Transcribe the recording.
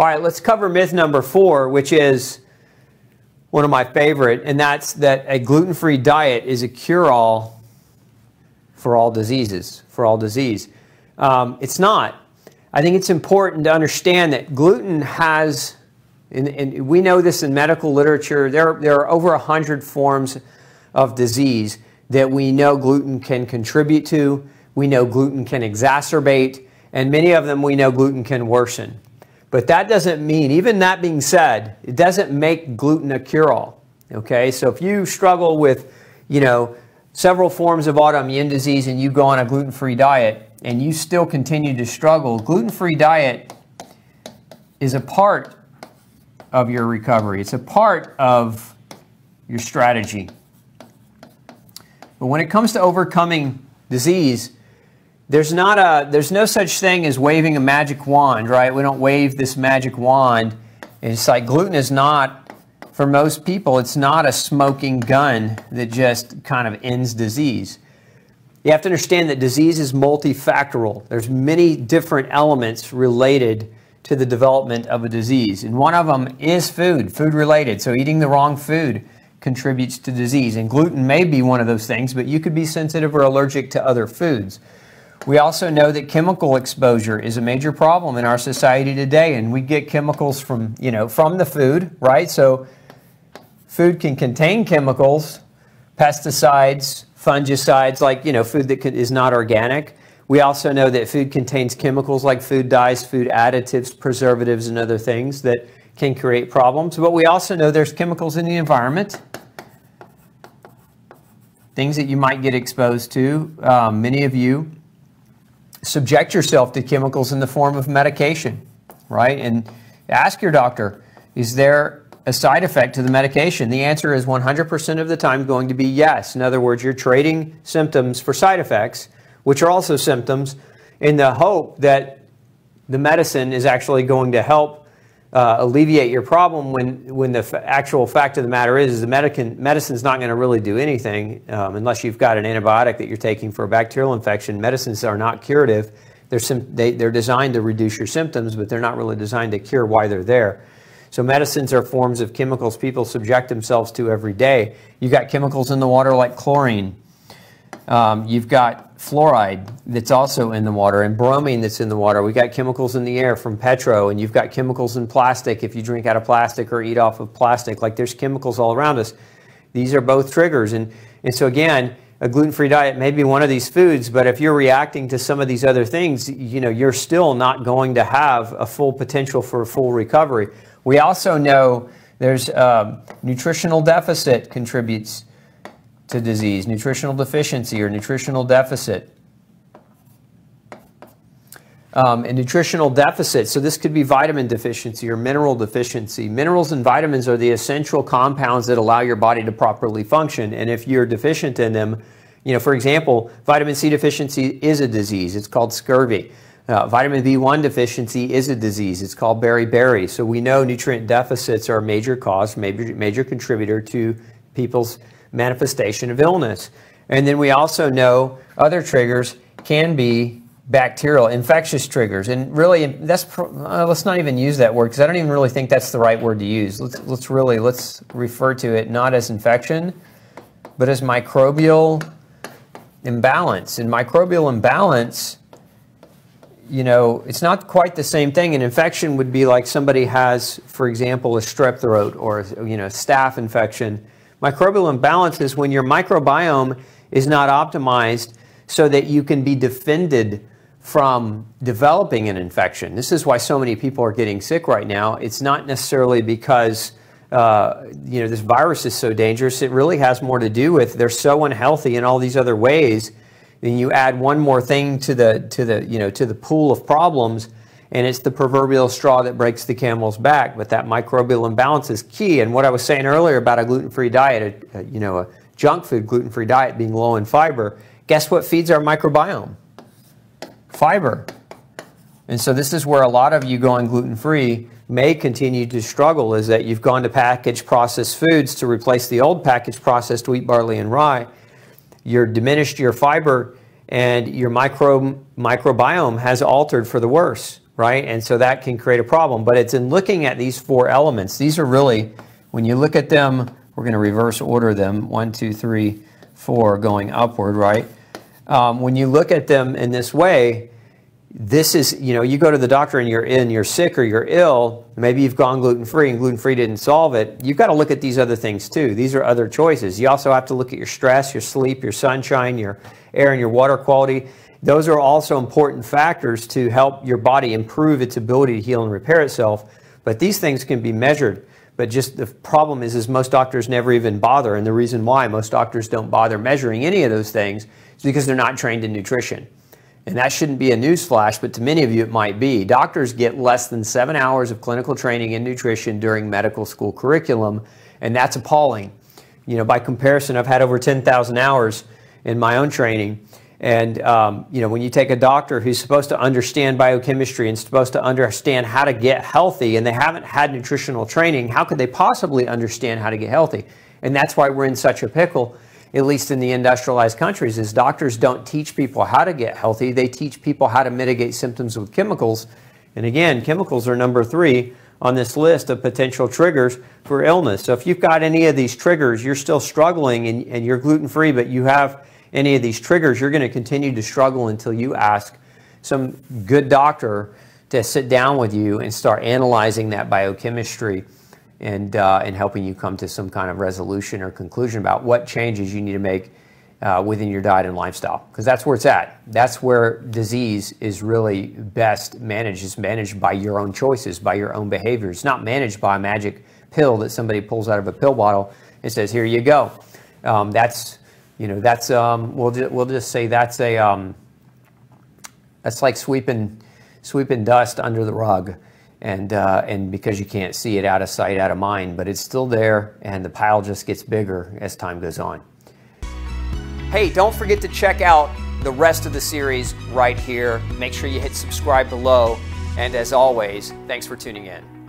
All right, let's cover myth number four, which is one of my favorite, and that's that a gluten free diet is a cure all for all diseases, for all disease. Um, it's not. I think it's important to understand that gluten has, and, and we know this in medical literature, there, there are over 100 forms of disease that we know gluten can contribute to, we know gluten can exacerbate, and many of them we know gluten can worsen. But that doesn't mean, even that being said, it doesn't make gluten a cure all. Okay, so if you struggle with, you know, several forms of autoimmune disease and you go on a gluten free diet and you still continue to struggle, gluten free diet is a part of your recovery, it's a part of your strategy. But when it comes to overcoming disease, there's not a there's no such thing as waving a magic wand, right? We don't wave this magic wand. It's like gluten is not for most people, it's not a smoking gun that just kind of ends disease. You have to understand that disease is multifactorial. There's many different elements related to the development of a disease. And one of them is food, food related. So eating the wrong food contributes to disease. And gluten may be one of those things, but you could be sensitive or allergic to other foods. We also know that chemical exposure is a major problem in our society today, and we get chemicals from, you know, from the food, right? So food can contain chemicals, pesticides, fungicides, like, you know, food that is not organic. We also know that food contains chemicals like food dyes, food additives, preservatives, and other things that can create problems. But we also know there's chemicals in the environment things that you might get exposed to. Um, many of you subject yourself to chemicals in the form of medication, right? And ask your doctor, is there a side effect to the medication? The answer is 100% of the time going to be yes. In other words, you're trading symptoms for side effects, which are also symptoms, in the hope that the medicine is actually going to help uh, alleviate your problem when, when the actual fact of the matter is, is the medicine is not going to really do anything um, unless you've got an antibiotic that you're taking for a bacterial infection. Medicines are not curative. They're, sim- they, they're designed to reduce your symptoms, but they're not really designed to cure why they're there. So medicines are forms of chemicals people subject themselves to every day. You got chemicals in the water like chlorine. Um, you've got fluoride that's also in the water and bromine that's in the water. We've got chemicals in the air from petro, and you've got chemicals in plastic if you drink out of plastic or eat off of plastic. Like there's chemicals all around us. These are both triggers. And, and so, again, a gluten-free diet may be one of these foods, but if you're reacting to some of these other things, you know, you're still not going to have a full potential for a full recovery. We also know there's um, nutritional deficit contributes to disease, nutritional deficiency or nutritional deficit. Um, and nutritional deficit. So this could be vitamin deficiency or mineral deficiency. Minerals and vitamins are the essential compounds that allow your body to properly function. And if you're deficient in them, you know, for example, vitamin C deficiency is a disease. It's called scurvy. Uh, vitamin B1 deficiency is a disease. It's called beriberi. So we know nutrient deficits are a major cause, major, major contributor to people's manifestation of illness. And then we also know other triggers can be bacterial, infectious triggers. And really, that's uh, let's not even use that word because I don't even really think that's the right word to use. Let's, let's really let's refer to it not as infection, but as microbial imbalance. And microbial imbalance, you know, it's not quite the same thing. An infection would be like somebody has, for example, a strep throat or you know, staph infection Microbial imbalance is when your microbiome is not optimized so that you can be defended from developing an infection. This is why so many people are getting sick right now. It's not necessarily because uh, you know this virus is so dangerous. It really has more to do with they're so unhealthy in all these other ways. Then you add one more thing to the to the you know to the pool of problems and it's the proverbial straw that breaks the camel's back. But that microbial imbalance is key. And what I was saying earlier about a gluten-free diet, a, a, you know, a junk food gluten-free diet being low in fiber, guess what feeds our microbiome? Fiber. And so this is where a lot of you going gluten-free may continue to struggle is that you've gone to packaged processed foods to replace the old packaged processed wheat, barley, and rye. You're diminished your fiber and your micro, microbiome has altered for the worse right? And so that can create a problem. But it's in looking at these four elements. These are really, when you look at them, we're going to reverse order them one, two, three, four, going upward, right? Um, when you look at them in this way, this is, you know, you go to the doctor and you're in, you're sick or you're ill, maybe you've gone gluten free and gluten free didn't solve it. You've got to look at these other things too. These are other choices. You also have to look at your stress, your sleep, your sunshine, your air, and your water quality. Those are also important factors to help your body improve its ability to heal and repair itself. But these things can be measured. But just the problem is, is most doctors never even bother. And the reason why most doctors don't bother measuring any of those things is because they're not trained in nutrition. And that shouldn't be a newsflash, but to many of you it might be. Doctors get less than seven hours of clinical training in nutrition during medical school curriculum, and that's appalling. You know, by comparison, I've had over 10,000 hours in my own training, and um, you know, when you take a doctor who's supposed to understand biochemistry and supposed to understand how to get healthy, and they haven't had nutritional training, how could they possibly understand how to get healthy? And that's why we're in such a pickle, at least in the industrialized countries, is doctors don't teach people how to get healthy. They teach people how to mitigate symptoms with chemicals. And again, chemicals are number three on this list of potential triggers for illness. So if you've got any of these triggers, you're still struggling and, and you're gluten free, but you have any of these triggers, you're going to continue to struggle until you ask some good doctor to sit down with you and start analyzing that biochemistry and, uh, and helping you come to some kind of resolution or conclusion about what changes you need to make uh, within your diet and lifestyle, because that's where it's at. That's where disease is really best managed. It's managed by your own choices, by your own behavior. It's not managed by a magic pill that somebody pulls out of a pill bottle and says, here you go. Um, that's you know, that's um, we'll ju we'll just say that's a um, that's like sweeping sweeping dust under the rug, and uh, and because you can't see it out of sight, out of mind, but it's still there, and the pile just gets bigger as time goes on. Hey, don't forget to check out the rest of the series right here. Make sure you hit subscribe below, and as always, thanks for tuning in.